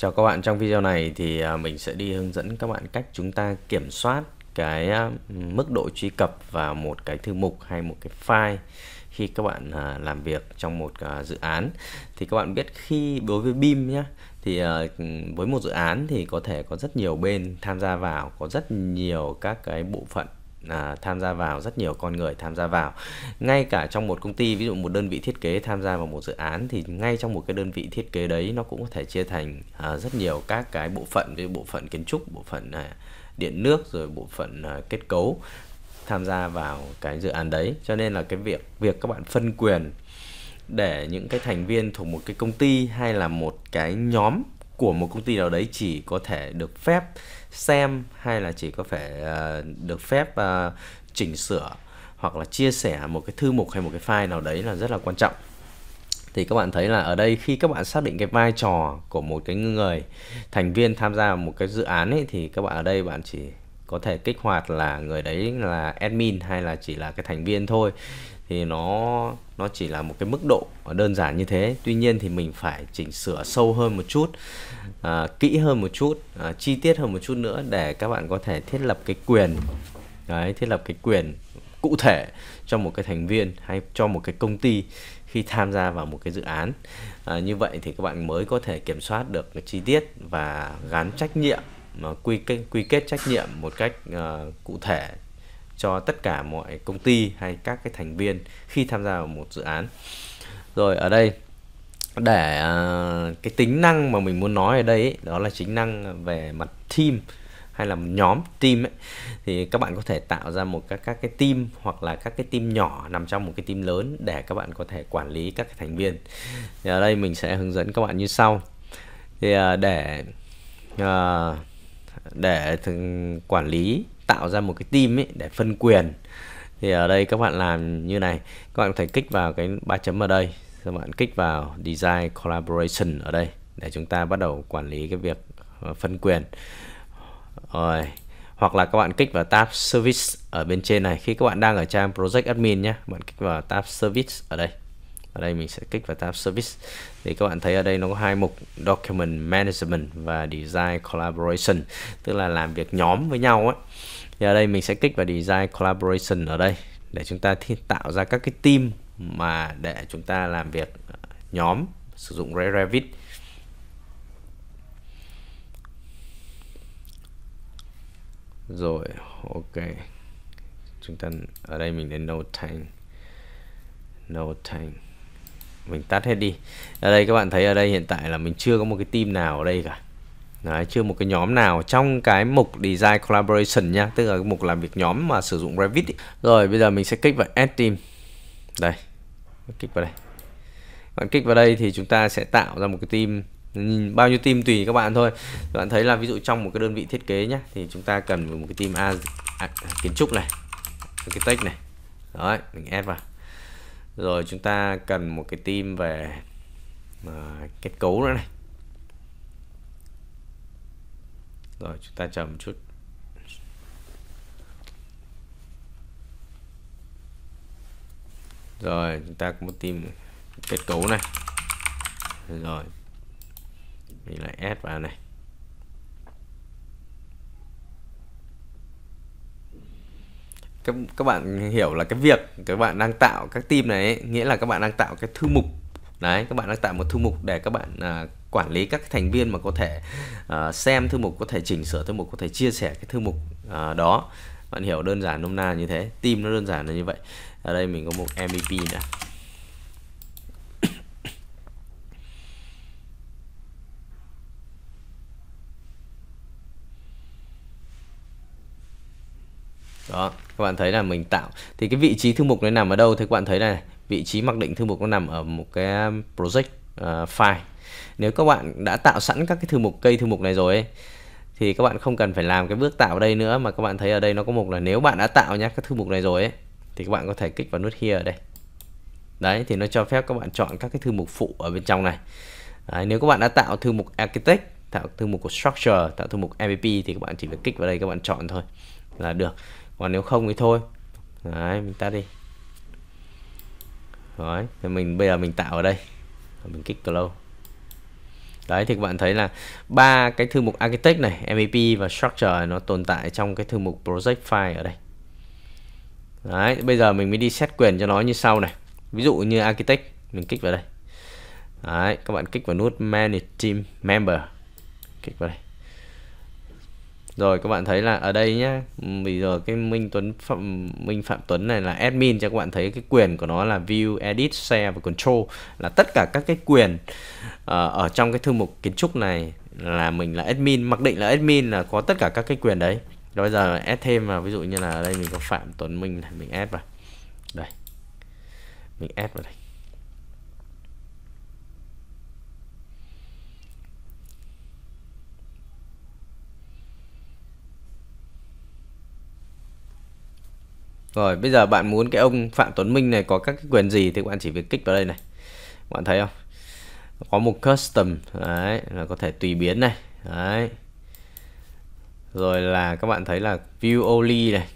Chào các bạn, trong video này thì à, mình sẽ đi hướng dẫn các bạn cách chúng ta kiểm soát cái à, mức độ truy cập vào một cái thư mục hay một cái file khi các bạn à, làm việc trong một dự án thì các bạn biết khi đối với BIM nhé thì với một dự án thì có thể có rất nhiều bên tham gia vào có rất nhiều các cái bộ phận à, tham gia vào rất nhiều con người tham gia vào ngay cả trong một công ty ví dụ một đơn vị thiết kế tham gia vào một dự án thì ngay trong một cái đơn vị thiết kế đấy nó cũng có thể chia thành à, rất nhiều các cái bộ phận như bộ phận kiến trúc bộ phận à, điện nước rồi bộ phận à, kết cấu tham gia vào cái dự án đấy cho nên là cái việc việc các bạn phân quyền để những cái thành viên thuộc một cái công ty hay là một cái nhóm của một công ty nào đấy chỉ có thể được phép xem hay là chỉ có phải uh, ờ, được phép uh, chỉnh sửa hoặc là chia sẻ một cái thư mục hay một cái file nào đấy là rất là quan trọng thì các bạn thấy là ở đây khi các bạn xác định cái vai trò của một cái người thành viên tham gia một cái dự án ấy thì các bạn ở đây bạn chỉ có thể kích hoạt là người đấy là admin hay là chỉ là cái thành viên thôi thì nó nó chỉ là một cái mức độ đơn giản như thế tuy nhiên thì mình phải chỉnh sửa sâu hơn một chút à, kỹ hơn một chút à, chi tiết hơn một chút nữa để các bạn có thể thiết lập cái quyền đấy thiết lập cái quyền cụ thể cho một cái thành viên hay cho một cái công ty khi tham gia vào một cái dự án à, như vậy thì các bạn mới có thể kiểm soát được cái chi tiết và gắn trách nhiệm mà quy kết quy kết trách nhiệm một cách uh, cụ thể cho tất cả mọi công ty hay các cái thành viên khi tham gia vào một dự án rồi ở đây để uh, cái tính năng mà mình muốn nói ở đây ấy, đó là tính năng về mặt team hay là nhóm team ấy, thì các bạn có thể tạo ra một các các cái team hoặc là các cái team nhỏ nằm trong một cái team lớn để các bạn có thể quản lý các cái thành viên thì ở đây mình sẽ hướng dẫn các bạn như sau thì uh, để uh, để quản lý tạo ra một cái team ấy để phân quyền thì ở đây các bạn làm như này các bạn có thể kích vào cái ba chấm ở đây các bạn kích vào design collaboration ở đây để chúng ta bắt đầu quản lý cái việc ờ, phân quyền rồi hoặc là các bạn kích vào tab service ở bên trên này khi các bạn đang ở trang project admin nhé bạn kích vào tab service ở đây đây mình sẽ kích vào tab service thì các bạn thấy ở đây nó có hai mục document management và design collaboration tức là làm việc nhóm với nhau ấy thì ở đây mình sẽ kích vào design collaboration ở đây để chúng ta tạo ra các cái team mà để chúng ta làm việc ờ, nhóm sử dụng Revit rồi ok chúng ta ở đây mình đến no tank no tank mình tắt hết đi ở đây các bạn thấy ở đây hiện tại là mình chưa có một cái team nào ở đây cả Đấy, chưa một cái nhóm nào trong cái mục design collaboration nha tức là cái mục làm việc nhóm mà sử dụng Revit ý. rồi bây giờ mình sẽ kích vào add team đây kích vào đây bạn kích vào đây thì chúng ta sẽ tạo ra một cái team bao nhiêu team tùy các bạn thôi các bạn thấy là ví dụ trong một cái đơn vị thiết kế nhá, thì chúng ta cần một cái team a, a, à, kiến trúc này cái text này đấy mình add vào rồi chúng ta cần một cái team về à, kết cấu nữa này rồi chúng ta chờ một chút rồi chúng ta có một team kết cấu này rồi mình lại ép vào này các các bạn hiểu là cái việc các bạn đang tạo các team này ấy, nghĩa là các bạn đang tạo cái thư mục đấy các bạn đang tạo một thư mục để các bạn à, quản lý các thành viên mà có thể à, xem thư mục có thể chỉnh sửa thư mục có thể chia sẻ cái thư mục à, đó bạn hiểu đơn giản nôm na như thế team nó đơn giản là như vậy ở đây mình có một MVP nữa các bạn thấy là mình tạo thì cái vị trí thư mục nó nằm ở đâu thì các bạn thấy này vị trí mặc định thư mục nó nằm ở một cái um, project uh, file nếu các bạn đã tạo sẵn các cái thư mục cây thư mục này rồi ấy, thì các bạn không cần phải làm cái bước tạo ở đây nữa mà các bạn thấy ở đây nó có mục là nếu bạn đã tạo nhá các thư mục này rồi ấy thì các bạn có thể kích vào nút here ở đây đấy thì nó cho phép các bạn chọn các cái thư mục phụ ở bên trong này đấy, nếu các bạn đã tạo thư mục architect tạo thư mục của structure tạo thư mục MVP thì các bạn chỉ việc kích vào đây các bạn chọn thôi là được còn nếu không thì thôi đấy mình tắt đi rồi thì mình bây giờ mình tạo ở đây mình kích close đấy thì các bạn thấy là ba cái thư mục architect này mvp và structure nó tồn tại trong cái thư mục project file ở đây đấy bây giờ mình mới đi xét quyền cho nó như sau này ví dụ như architect mình kích vào đây đấy các bạn kích vào nút manage team member kích vào đây rồi các bạn thấy là ở đây nhá bây giờ cái Minh Tuấn Phạm, Minh Phạm Tuấn này là admin cho các bạn thấy cái quyền của nó là view edit share và control là tất cả các cái quyền uh, ở trong cái thư mục kiến trúc này là mình là admin mặc định là admin là có tất cả các cái quyền đấy rồi bây giờ add thêm vào ví dụ như là ở đây mình có Phạm Tuấn Minh này mình add vào đây mình add vào đây Rồi bây giờ bạn muốn cái ông Phạm Tuấn Minh này có các cái quyền gì thì bạn chỉ việc kích vào đây này. Bạn thấy không? Có một custom đấy là có thể tùy biến này. Đấy. Rồi là các bạn thấy là view only này.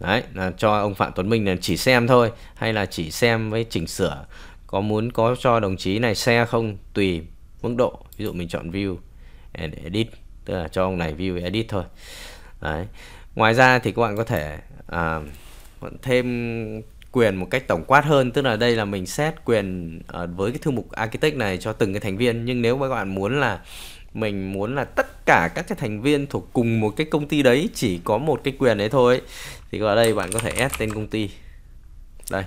Đấy là cho ông Phạm Tuấn Minh là chỉ xem thôi hay là chỉ xem với chỉnh sửa. Có muốn có cho đồng chí này xe không tùy mức độ. Ví dụ mình chọn view and edit tức là cho ông này view edit thôi. Đấy. Ngoài ra thì các bạn có thể uh, thêm quyền một cách tổng quát hơn tức là đây là mình xét quyền ờ, với cái thư mục architect này cho từng cái thành viên nhưng nếu các bạn muốn là mình muốn là tất cả các cái thành viên thuộc cùng một cái công ty đấy chỉ có một cái quyền đấy thôi thì ở đây bạn có thể add tên công ty đây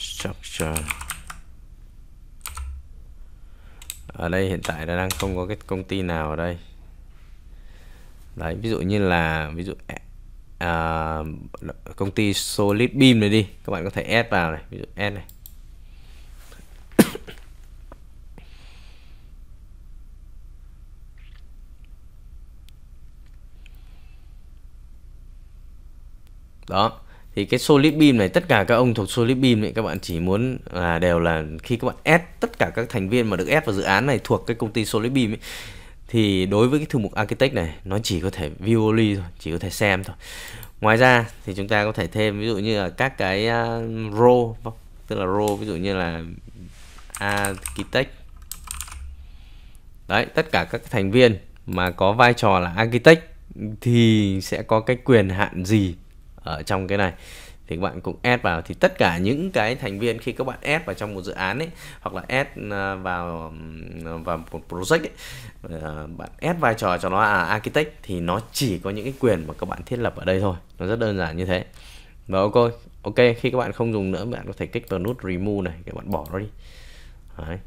structure ở đây hiện tại đang không có cái công ty nào ở đây đấy ví dụ như là ví dụ à, à, công ty solid beam này đi các bạn có thể add vào này ví dụ add này đó thì cái solid beam này tất cả các ông thuộc solid beam này các bạn chỉ muốn là đều là khi các bạn add tất cả các thành viên mà được add vào dự án này thuộc cái công ty solid beam ấy, thì đối với cái thư mục architect này nó chỉ có thể view only thôi chỉ có thể xem thôi ngoài ra thì chúng ta có thể thêm ví dụ như là các cái uh, à, row tức là role ví dụ như là architect đấy tất cả các thành viên mà có vai trò là architect thì sẽ có cái quyền hạn gì ở trong cái này thì các bạn cũng add vào thì tất cả những cái thành viên khi các bạn add vào trong một dự án ấy hoặc là add à, vào vào một project ấy, à, bạn add vai trò cho nó là architect thì nó chỉ có những cái quyền mà các bạn thiết lập ở đây thôi nó rất đơn giản như thế và ok ok khi các bạn không dùng nữa bạn có thể kích vào nút remove này các bạn bỏ nó đi Đấy.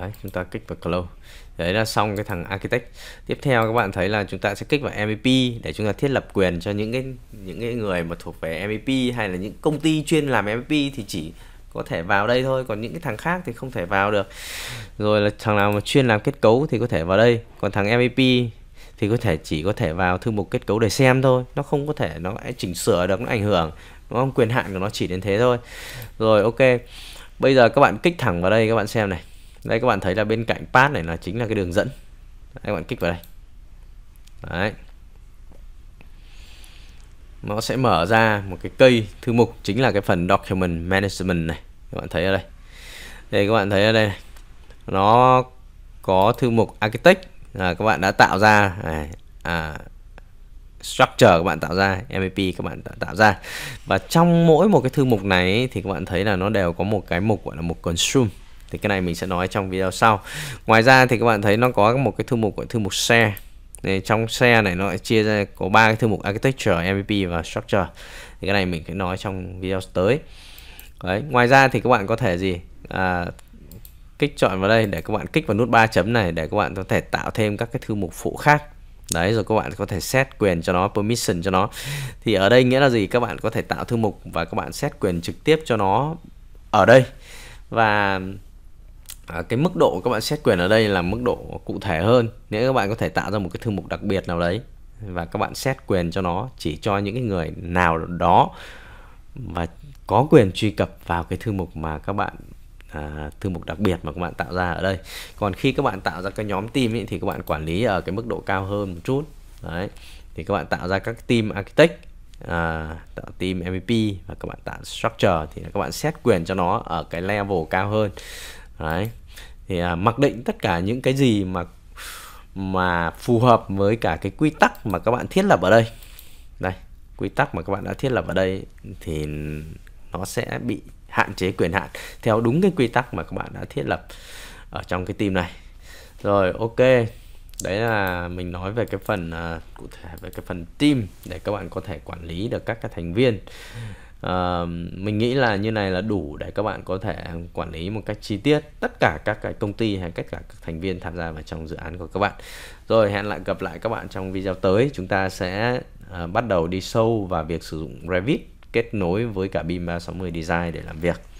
Đấy, chúng ta kích vào Close. Đấy là xong cái thằng Architect. Tiếp theo các bạn thấy là chúng ta sẽ kích vào MVP để chúng ta thiết lập quyền cho những cái những cái người mà thuộc về MVP hay là những công ty chuyên làm MVP thì chỉ có thể vào đây thôi còn những cái thằng khác thì không thể vào được rồi là thằng nào mà chuyên làm kết cấu thì có thể vào đây còn thằng MVP thì có thể chỉ có thể vào thư mục kết cấu để xem thôi nó không có thể nó chỉnh sửa được nó ảnh hưởng nó không quyền hạn của nó chỉ đến thế thôi rồi ok bây giờ các bạn kích thẳng vào đây các bạn xem này đây các bạn thấy là bên cạnh path này là chính là cái đường dẫn đấy, các bạn kích vào đây đấy nó sẽ mở ra một cái cây thư mục chính là cái phần document management này các bạn thấy ở đây đây các bạn thấy ở đây nó có thư mục architect là các bạn đã tạo ra này, à, structure các bạn tạo ra mvp các bạn đã tạo ra và trong mỗi một cái thư mục này thì các bạn thấy là nó đều có một cái mục gọi là mục consume thì cái này mình sẽ nói trong video sau ngoài ra thì các bạn thấy nó có một cái thư mục gọi thư mục xe. thì trong xe này nó chia ra có ba cái thư mục architecture MVP và structure thì cái này mình sẽ nói trong video tới Đấy. ngoài ra thì các bạn có thể gì à, kích chọn vào đây để các bạn kích vào nút 3 chấm này để các bạn có thể tạo thêm các cái thư mục phụ khác đấy rồi các bạn có thể set quyền cho nó permission cho nó thì ở đây nghĩa là gì các bạn có thể tạo thư mục và các bạn set quyền trực tiếp cho nó ở đây và À, cái mức độ các bạn xét quyền ở đây là mức độ cụ thể hơn nếu các bạn có thể tạo ra một cái thư mục đặc biệt nào đấy và các bạn xét quyền cho nó chỉ cho những cái người nào đó và có quyền truy cập vào cái thư mục mà các bạn à, thư mục đặc biệt mà các bạn tạo ra ở đây còn khi các bạn tạo ra cái nhóm team ấy, thì các bạn quản lý ở cái mức độ cao hơn một chút đấy thì các bạn tạo ra các team architect à, tạo team MVP và các bạn tạo structure thì các bạn xét quyền cho nó ở cái level cao hơn đấy thì à, mặc định tất cả những cái gì mà mà phù hợp với cả cái quy tắc mà các bạn thiết lập ở đây đây quy tắc mà các bạn đã thiết lập ở đây thì nó sẽ bị hạn chế quyền hạn theo đúng cái quy tắc mà các bạn đã thiết lập ở trong cái team này rồi ok đấy là mình nói về cái phần uh, cụ thể về cái phần team để các bạn có thể quản lý được các cái thành viên mình nghĩ là như này là đủ để các bạn có thể quản lý một cách chi tiết tất cả các cái công ty hay tất cả các thành viên tham gia vào trong dự án của các bạn rồi hẹn lại gặp lại các bạn trong video tới chúng ta sẽ uh, bắt đầu đi sâu vào việc sử dụng Revit kết nối với cả BIM 360 Design để làm việc